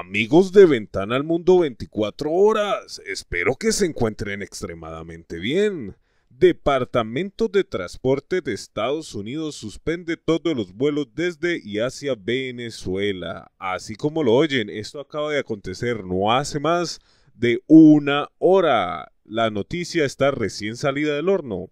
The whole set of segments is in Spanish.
Amigos de Ventana al Mundo 24 horas, espero que se encuentren extremadamente bien. Departamento de Transporte de Estados Unidos suspende todos los vuelos desde y hacia Venezuela. Así como lo oyen, esto acaba de acontecer no hace más de una hora. La noticia está recién salida del horno.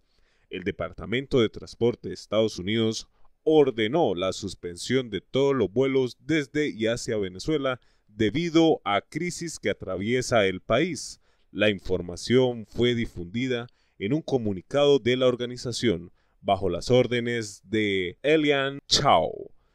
El Departamento de Transporte de Estados Unidos ordenó la suspensión de todos los vuelos desde y hacia Venezuela debido a crisis que atraviesa el país. La información fue difundida en un comunicado de la organización bajo las órdenes de Elian Chao,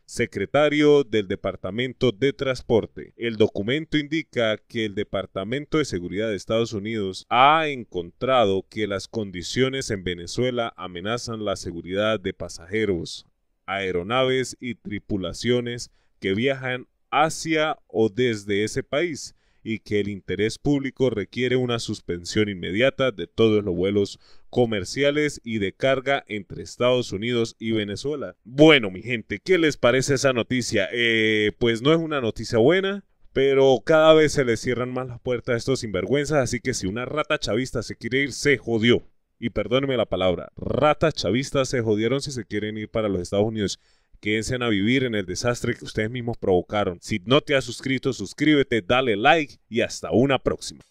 secretario del Departamento de Transporte. El documento indica que el Departamento de Seguridad de Estados Unidos ha encontrado que las condiciones en Venezuela amenazan la seguridad de pasajeros, aeronaves y tripulaciones que viajan hacia o desde ese país y que el interés público requiere una suspensión inmediata de todos los vuelos comerciales y de carga entre Estados Unidos y Venezuela. Bueno, mi gente, ¿qué les parece esa noticia? Eh, pues no es una noticia buena, pero cada vez se les cierran más las puertas a estos sinvergüenzas, así que si una rata chavista se quiere ir, se jodió. Y perdóneme la palabra, rata chavista se jodieron si se quieren ir para los Estados Unidos. Quédense a vivir en el desastre que ustedes mismos provocaron. Si no te has suscrito, suscríbete, dale like y hasta una próxima.